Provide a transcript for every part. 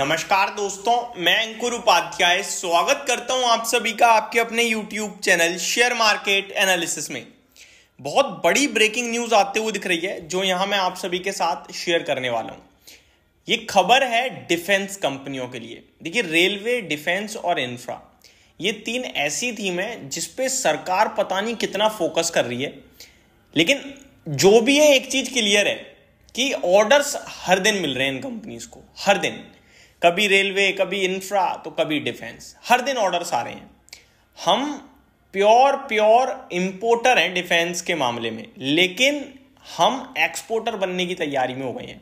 नमस्कार दोस्तों मैं अंकुर उपाध्याय स्वागत करता हूं आप सभी का आपके अपने YouTube channel share market analysis में बहुत बड़ी ब्रेकिंग न्यूज आते हुए दिख रही है जो यहां मैं आप सभी के साथ शेयर करने वाला हूं ये खबर है डिफेंस कंपनियों के लिए देखिए रेलवे डिफेंस और इंफ्रा ये तीन ऐसी थीम है जिसपे सरकार पता नहीं कितना फोकस कर रही है लेकिन जो भी है एक चीज क्लियर है कि ऑर्डर्स हर दिन मिल रहे हैं इन कंपनीज को हर दिन कभी रेलवे कभी इंफ्रा तो कभी डिफेंस हर दिन ऑर्डर रहे हैं हम प्योर प्योर इंपोर्टर हैं डिफेंस के मामले में लेकिन हम एक्सपोर्टर बनने की तैयारी में हो गए हैं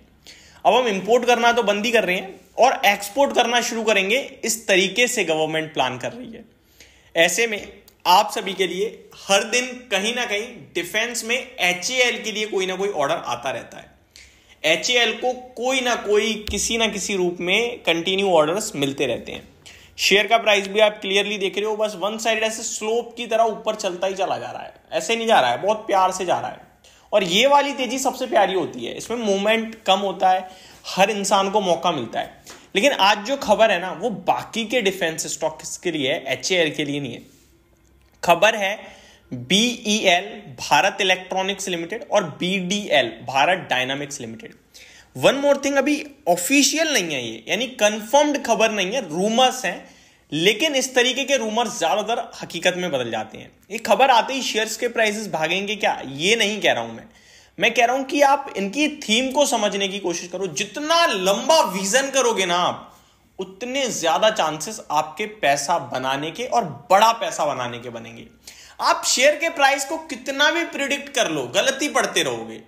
अब हम इंपोर्ट करना तो बंद ही कर रहे हैं और एक्सपोर्ट करना शुरू करेंगे इस तरीके से गवर्नमेंट प्लान कर रही है ऐसे में आप सभी के लिए हर दिन कहीं ना कहीं डिफेंस में एच के लिए कोई ना कोई ऑर्डर आता रहता है एच को कोई ना कोई किसी ना किसी रूप में कंटिन्यू ऑर्डर्स मिलते रहते हैं शेयर का प्राइस भी आप क्लियरली देख रहे हो बस वन साइड ऐसे स्लोप की तरह ऊपर चलता ही चला जा रहा है ऐसे नहीं जा रहा है बहुत प्यार से जा रहा है और ये वाली तेजी सबसे प्यारी होती है इसमें मूवमेंट कम होता है हर इंसान को मौका मिलता है लेकिन आज जो खबर है ना वो बाकी के डिफेंस स्टॉक्स के लिए एच के लिए नहीं है खबर है बीईएल भारत इलेक्ट्रॉनिक्स लिमिटेड और BDL Bharat Dynamics Limited one more thing अभी ऑफिशियल नहीं है ये यानी कंफर्म्ड खबर नहीं है रूमर्स हैं लेकिन इस तरीके के रूमर्स ज्यादातर हकीकत में बदल जाते हैं ये खबर आते ही शेयर्स के प्राइसेस भागेंगे क्या ये नहीं कह रहा हूं मैं मैं कह रहा हूं कि आप इनकी थीम को समझने की कोशिश करो जितना लंबा विजन करोगे ना आप उतने ज्यादा चांसेस आपके पैसा बनाने के और बड़ा पैसा बनाने के बनेंगे आप शेयर के प्राइस को कितना भी प्रिडिक्ट कर लो गलती पढ़ते रहोगे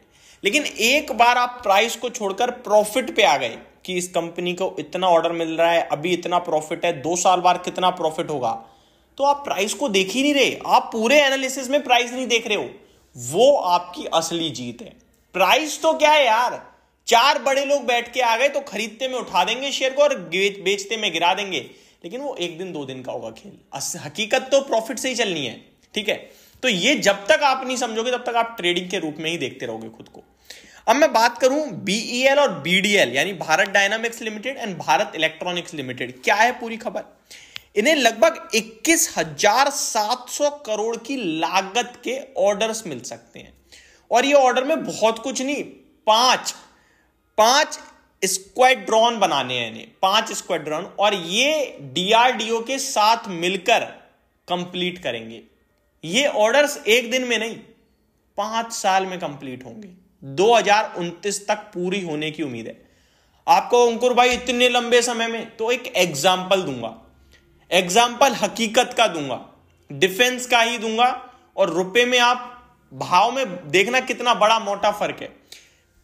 लेकिन एक बार आप प्राइस को छोड़कर प्रॉफिट पे आ गए कि इस कंपनी को इतना ऑर्डर मिल रहा है अभी इतना प्रॉफिट है दो साल बाद कितना प्रॉफिट होगा तो आप प्राइस को देख ही नहीं रहे आप पूरे एनालिसिस में प्राइस नहीं देख रहे हो वो आपकी असली जीत है प्राइस तो क्या है यार चार बड़े लोग बैठ के आ गए तो खरीदते में उठा देंगे शेयर को और बेचते में गिरा देंगे लेकिन वो एक दिन दो दिन का होगा खेल हकीकत तो प्रॉफिट से ही चलनी है ठीक है तो ये जब तक आप नहीं समझोगे तब तक आप ट्रेडिंग के रूप में ही देखते रहोगे खुद को अब मैं बात करूं बीईएल e और बीडीएल यानी Bharat Dynamics Limited and Bharat Electronics Limited क्या है पूरी खबर इन्हें लगभग इक्कीस हजार सात सौ करोड़ की लागत के ऑर्डर्स मिल सकते हैं और ये ऑर्डर में बहुत कुछ नहीं पांच पांच स्क्वाड्रॉन बनाने हैं इन्हें पांच स्क्वाड्रॉन और ये डीआरडीओ के साथ मिलकर कंप्लीट करेंगे ये ऑर्डर्स एक दिन में नहीं पांच साल में कंप्लीट होंगे दो तक पूरी होने की उम्मीद है आपको अंकुर भाई इतने लंबे समय में तो एक एग्जाम्पल दूंगा एग्जाम्पल हकीकत का दूंगा डिफेंस का ही दूंगा और रुपए में आप भाव में देखना कितना बड़ा मोटा फर्क है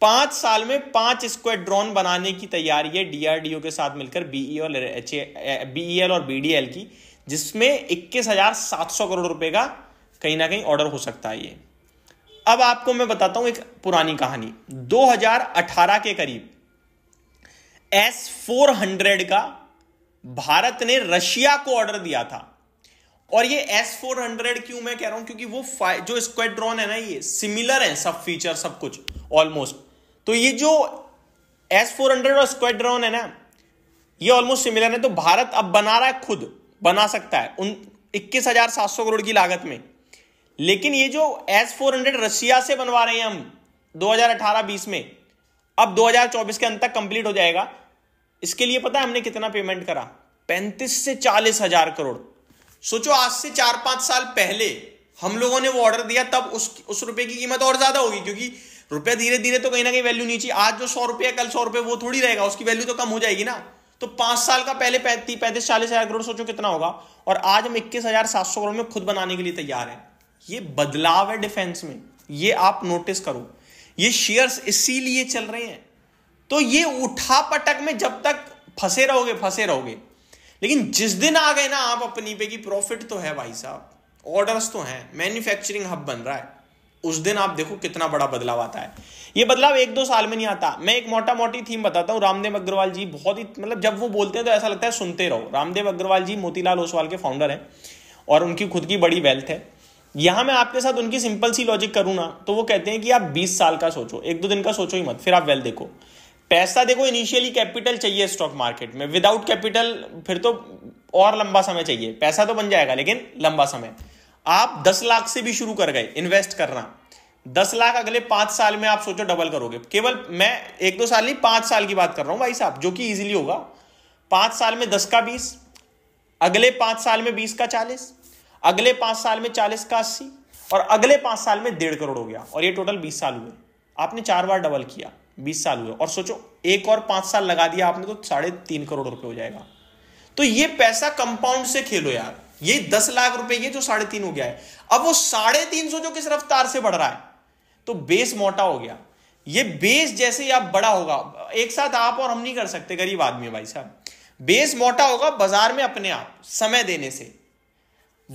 पांच साल में पांच स्क्वाड्रॉन बनाने की तैयारी है डीआरडीओ के साथ मिलकर बीई e e और एच बीईएल और बीडीएल की जिसमें इक्कीस हजार सात सौ करोड़ रुपए का कहीं ना कहीं ऑर्डर हो सकता है ये अब आपको मैं बताता हूं एक पुरानी कहानी 2018 के करीब एस फोर हंड्रेड का भारत ने रशिया को ऑर्डर दिया था और ये एस फोर हंड्रेड क्यों मैं कह रहा हूं क्योंकि वो जो स्क्वाड्रॉन है ना ये सिमिलर है सब फीचर सब कुछ ऑलमोस्ट तो ये जो एस फोर हंड्रेड और स्क्वाड्रॉन है ना ये ऑलमोस्ट सिमिलर है तो भारत अब बना रहा है खुद बना सकता है उन इक्कीस हजार सात सौ करोड़ की लागत में लेकिन ये जो एस फोर हंड्रेड रशिया से बनवा रहे हैं हम 2018-20 में अब 2024 के अंत तक कंप्लीट हो जाएगा इसके लिए पता है हमने कितना पेमेंट करा पैंतीस से चालीस हजार करोड़ सोचो आज से चार पांच साल पहले हम लोगों ने वो ऑर्डर दिया तब उस उस रुपए की कीमत और ज्यादा होगी क्योंकि रुपया धीरे धीरे तो कहीं ना कहीं वैल्यू नीचे आज जो सौ रुपया कल सौ रुपये वो थोड़ी रहेगा उसकी वैल्यू तो कम हो जाएगी ना तो पांच साल का पहले पैंतीस चालीस हजार करोड़ सोचो कितना होगा और आज हम इक्कीस हजार सात सौ करोड़ में खुद बनाने के लिए तैयार हैं ये बदलाव है डिफेंस में ये आप नोटिस करो ये शेयर्स इसीलिए चल रहे हैं तो ये उठा पटक में जब तक फंसे रहोगे फंसे रहोगे लेकिन जिस दिन आ गए ना आप अपनी पे की प्रॉफिट तो है भाई साहब ऑर्डर्स तो हैं मैन्युफैक्चरिंग हब बन रहा है उस दिन आप देखो कितना बड़ा बदलाव आता है ये बदलाव एक दो साल में नहीं आता मैं एक मोटा मोटी थीम बताता हूँ रामदेव अग्रवाल जी बहुत ही मतलब जब वो बोलते हैं तो ऐसा लगता है सुनते रहो रामदेव अग्रवाल जी मोतीलाल ओसवाल के फाउंडर हैं और उनकी खुद की बड़ी वेल्थ है यहां मैं आपके साथ उनकी सिंपल सी लॉजिक करूँ ना तो वो कहते हैं कि आप बीस साल का सोचो एक दो दिन का सोचो ही मत फिर आप वेल देखो पैसा देखो इनिशियली कैपिटल चाहिए स्टॉक मार्केट में विदाउट कैपिटल फिर तो और लंबा समय चाहिए पैसा तो बन जाएगा लेकिन लंबा समय आप दस लाख से भी शुरू कर गए इन्वेस्ट करना दस लाख अगले पांच साल में आप सोचो डबल करोगे केवल मैं एक दो साल नहीं पांच साल की बात कर रहा हूं भाई साहब जो कि इजीली होगा पांच साल में दस का बीस अगले पांच साल में बीस का चालीस अगले पांच साल में चालीस का अस्सी और अगले पांच साल में डेढ़ करोड़ हो गया और ये टोटल बीस साल हुए आपने चार बार डबल किया बीस साल हुए और सोचो एक और पांच साल लगा दिया आपने तो साढ़े तीन करोड़ रुपए हो जाएगा तो ये पैसा कंपाउंड से खेलो यार ये दस लाख रुपए ये जो साढ़े तीन हो गया है अब वो साढ़े तीन सौ जो किस रफ्तार से बढ़ रहा है तो बेस मोटा हो गया ये बेस जैसे ही आप बड़ा होगा एक साथ आप और हम नहीं कर सकते गरीब आदमी भाई साहब बेस मोटा होगा बाजार में अपने आप समय देने से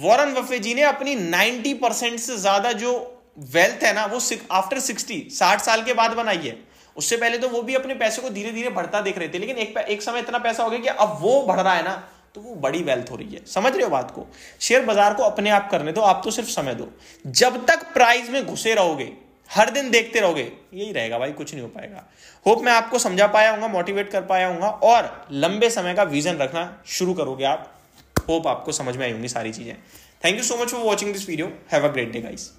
वॉरन वफे जी ने अपनी 90 परसेंट से ज्यादा जो वेल्थ है ना वो आफ्टर 60 60 साल के बाद बनाई है उससे पहले तो वो भी अपने पैसे को धीरे धीरे बढ़ता देख रहे थे लेकिन एक, एक समय इतना पैसा हो गया कि अब वो बढ़ रहा है ना तो वो बड़ी वेल्थ हो रही है समझ रहे हो बात को शेयर बाजार को अपने आप करने दो आप तो सिर्फ समय दो जब तक प्राइस में घुसे रहोगे हर दिन देखते रहोगे यही रहेगा भाई कुछ नहीं हो पाएगा होप मैं आपको समझा पाया हूँ मोटिवेट कर पाया हूँ और लंबे समय का विजन रखना शुरू करोगे आप होप आपको समझ में आई होंगी सारी चीज़ें thank you so much for watching this video have a great day guys